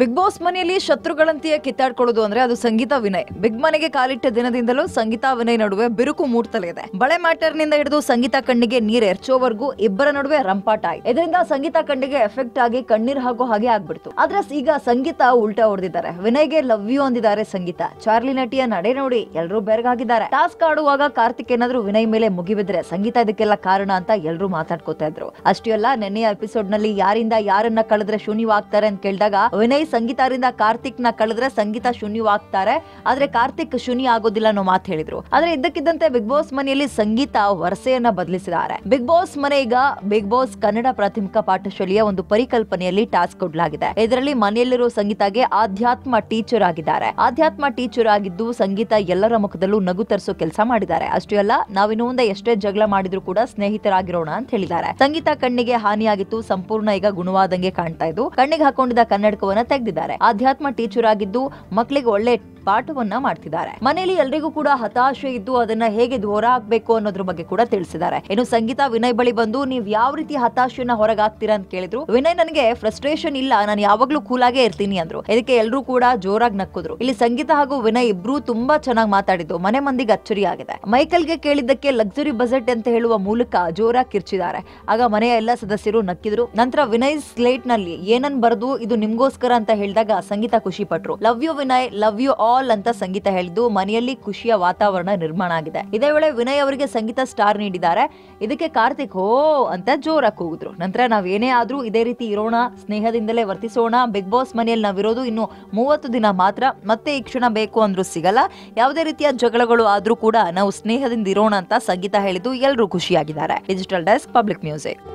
big boss ಮನೆಯಲ್ಲಿ ಶತ್ರುಗಳಂತೆಯೇ ಕಿತ್ತಾಡ್ಕೊಳ್ಳೋದು ಅಂದ್ರೆ ಅದು ಸಂಗೀತ ವಿನಯ್ ಬಿಗ್ ಮನೆಗೆ ಕಾಲಿಟ್ಟ ದಿನದಿಂದಲೂ ಸಂಗೀತ ವಿನಯ್ ನಡುವೆ ಬಿರುಕು ಮೂಡ್ತಲೇ ಇದೆ ಬಳೆ ಮ್ಯಾಟರ್ ನಿಂದ ಹಿಡಿದು ಸಂಗೀತ ಕಣ್ಣಿಗೆ ನೀರ್ ಎರಚೋವರೆಗೂ ಇಬ್ಬರ ನಡುವೆ ರಂಪಾಟ ಆಯ್ತು ಇದರಿಂದ ಸಂಗೀತ ಕಣ್ಣಿಗೆ ಎಫೆಕ್ಟ್ ಆಗಿ ಕಣ್ಣೀರ್ ಹಾಕೋ ಹಾಗೆ ಆಗ್ಬಿಡ್ತು ಆದ್ರೆ ಈಗ ಸಂಗೀತ ಉಲ್ಟಾ ಹೊಡೆದಿದ್ದಾರೆ ವಿನಯ್ಗೆ ಲವ್ ಯು ಅಂದಿದ್ದಾರೆ ಸಂಗೀತ ಚಾರ್ಲಿ ನಟಿಯ ನಡೆ ನೋಡಿ ಎಲ್ಲರೂ ಬೆರಗಾಗಿದ್ದಾರೆ ಟಾಸ್ಕ್ ಆಡುವಾಗ ಕಾರ್ತಿಕ್ ಏನಾದ್ರು ವಿನಯ್ ಮೇಲೆ ಮುಗಿಬಿದ್ರೆ ಸಂಗೀತ ಇದಕ್ಕೆಲ್ಲ ಕಾರಣ ಅಂತ ಎಲ್ಲರೂ ಮಾತಾಡ್ಕೋತಾ ಇದ್ರು ಅಷ್ಟೇ ಅಲ್ಲ ನೆನ್ನೆಯ ಎಪಿಸೋಡ್ ನಲ್ಲಿ ಯಾರಿಂದ ಯಾರನ್ನ ಕಳೆದ್ರೆ ಶೂನ್ಯವಾಗ್ತಾರೆ ಅಂತ ಕೇಳಿದಾಗ ವಿನಯ್ ಸಂಗೀತಾರಿಂದ ಕಾರ್ತಿಕ್ ನ ಕಳೆದ್ರೆ ಸಂಗೀತ ಶೂನ್ಯವಾಗ್ತಾರೆ ಆದ್ರೆ ಕಾರ್ತಿಕ್ ಶೂನ್ಯ ಆಗೋದಿಲ್ಲ ಅನ್ನೋ ಮಾತು ಹೇಳಿದ್ರು ಆದ್ರೆ ಇದ್ದಕ್ಕಿದ್ದಂತೆ ಬಿಗ್ ಬಾಸ್ ಮನೆಯಲ್ಲಿ ಸಂಗೀತ ವರಸೆಯನ್ನ ಬದಲಿಸಿದ್ದಾರೆ ಬಿಗ್ ಬಾಸ್ ಮನೆ ಈಗ ಬಿಗ್ ಬಾಸ್ ಕನ್ನಡ ಪ್ರಾಥಮಿಕ ಪಾಠಶಾಲೆಯ ಒಂದು ಪರಿಕಲ್ಪನೆಯಲ್ಲಿ ಟಾಸ್ಕ್ ಕೊಡಲಾಗಿದೆ ಇದರಲ್ಲಿ ಮನೆಯಲ್ಲಿರುವ ಸಂಗೀತಗೆ ಆಧ್ಯಾತ್ಮ ಟೀಚರ್ ಆಗಿದ್ದಾರೆ ಆಧ್ಯಾತ್ಮ ಟೀಚರ್ ಆಗಿದ್ದು ಸಂಗೀತ ಎಲ್ಲರ ಮುಖದಲ್ಲೂ ನಗು ತರಿಸೋ ಕೆಲಸ ಮಾಡಿದ್ದಾರೆ ಅಷ್ಟೇ ಅಲ್ಲ ನಾವಿನ್ನು ಮುಂದೆ ಎಷ್ಟೇ ಜಗಳ ಮಾಡಿದ್ರು ಕೂಡ ಸ್ನೇಹಿತರಾಗಿರೋಣ ಅಂತ ಹೇಳಿದ್ದಾರೆ ಸಂಗೀತ ಕಣ್ಣಿಗೆ ಹಾನಿಯಾಗಿತ್ತು ಸಂಪೂರ್ಣ ಈಗ ಗುಣವಾದಂಗೆ ಕಾಣ್ತಾ ಇದ್ದು ಕಣ್ಣಿಗೆ ಹಾಕೊಂಡಿದ್ದ ಕನ್ನಡಕವನ್ನ ತೆಗೆದಿದ್ದಾರೆ ಆಧ್ಯಾತ್ಮ ಟೀಚರ್ ಆಗಿದ್ದು ಮಕ್ಕಳಿಗೆ ಒಳ್ಳೆ ಪಾಠವನ್ನ ಮಾಡ್ತಿದ್ದಾರೆ ಮನೆಯಲ್ಲಿ ಎಲ್ರಿಗೂ ಕೂಡ ಹತಾಶೆ ಇದ್ದು ಅದನ್ನ ಹೇಗೆ ಹೊರ ಹಾಕ್ಬೇಕು ಅನ್ನೋದ್ರ ಬಗ್ಗೆ ಕೂಡ ತಿಳಿಸಿದ್ದಾರೆ ಏನು ಸಂಗೀತ ವಿನಯ್ ಬಳಿ ಬಂದು ನೀವ್ ಯಾವ ರೀತಿ ಹತಾಶೆಯನ್ನ ಹೊರಗಾಗ್ತೀರಾ ಅಂತ ಕೇಳಿದ್ರು ವಿನಯ್ ನನಗೆ ಫ್ರಸ್ಟ್ರೇಷನ್ ಇಲ್ಲ ನಾನು ಯಾವಾಗ್ಲೂ ಕೂಲ್ ಇರ್ತೀನಿ ಅಂದ್ರು ಇದಕ್ಕೆ ಎಲ್ಲರೂ ಕೂಡ ಜೋರಾಗಿ ನಕ್ಕಿದ್ರು ಇಲ್ಲಿ ಸಂಗೀತ ಹಾಗೂ ವಿನಯ್ ಇಬ್ರು ತುಂಬಾ ಚೆನ್ನಾಗಿ ಮಾತಾಡಿದ್ದು ಮನೆ ಮಂದಿಗೆ ಅಚ್ಚರಿ ಆಗಿದೆ ಮೈಕಲ್ ಗೆ ಕೇಳಿದ್ದಕ್ಕೆ ಲಕ್ಸುರಿ ಬಜೆಟ್ ಅಂತ ಹೇಳುವ ಮೂಲಕ ಜೋರಾಗಿ ಕಿರ್ಚಿದ್ದಾರೆ ಆಗ ಮನೆಯ ಎಲ್ಲಾ ಸದಸ್ಯರು ನಕ್ಕಿದ್ರು ನಂತರ ವಿನಯ್ ಸ್ಲೇಟ್ ನಲ್ಲಿ ಏನನ್ ಬರೆದು ಇದು ನಿಮ್ಗೋಸ್ಕರ ಅಂತ ಅಂತ ಹೇಳಿದಾಗ ಸಂಗೀತ ಖುಷಿ ಪಟ್ರು love you Vinay love you all ಅಂತ ಸಂಗೀತ ಹೇಳಿದ್ದು ಮನೆಯಲ್ಲಿ ಖುಷಿಯ ವಾತಾವರಣ ನಿರ್ಮಾಣ ಆಗಿದೆ ಇದೇ ವೇಳೆ ವಿನಯ್ ಅವರಿಗೆ ಸಂಗೀತ ಸ್ಟಾರ್ ನೀಡಿದ್ದಾರೆ ಇದಕ್ಕೆ ಕಾರ್ತಿಕ್ ಹೋ ಅಂತ ಜೋರಾಗಿ ಕೂಗಿದ್ರು ನಂತರ ನಾವ್ ಏನೇ ಆದ್ರೂ ಇದೇ ರೀತಿ ಇರೋಣ ಸ್ನೇಹದಿಂದಲೇ ವರ್ತಿಸೋಣ ಬಿಗ್ ಬಾಸ್ ಮನೆಯಲ್ಲಿ ನಾವಿರೋದು ಇನ್ನು ಮೂವತ್ತು ದಿನ ಮಾತ್ರ ಮತ್ತೆ ಈ ಕ್ಷಣ ಬೇಕು ಅಂದ್ರೂ ಸಿಗಲ್ಲ ಯಾವುದೇ ರೀತಿಯ ಜಗಳಗಳು ಆದ್ರೂ ಕೂಡ ನಾವು ಸ್ನೇಹದಿಂದ ಇರೋಣ ಅಂತ ಸಂಗೀತ ಹೇಳಿದ್ದು ಎಲ್ಲರೂ ಖುಷಿಯಾಗಿದ್ದಾರೆ ಡಿಜಿಟಲ್ ಡೆಸ್ಕ್ ಪಬ್ಲಿಕ್ ಮ್ಯೂಸಿಕ್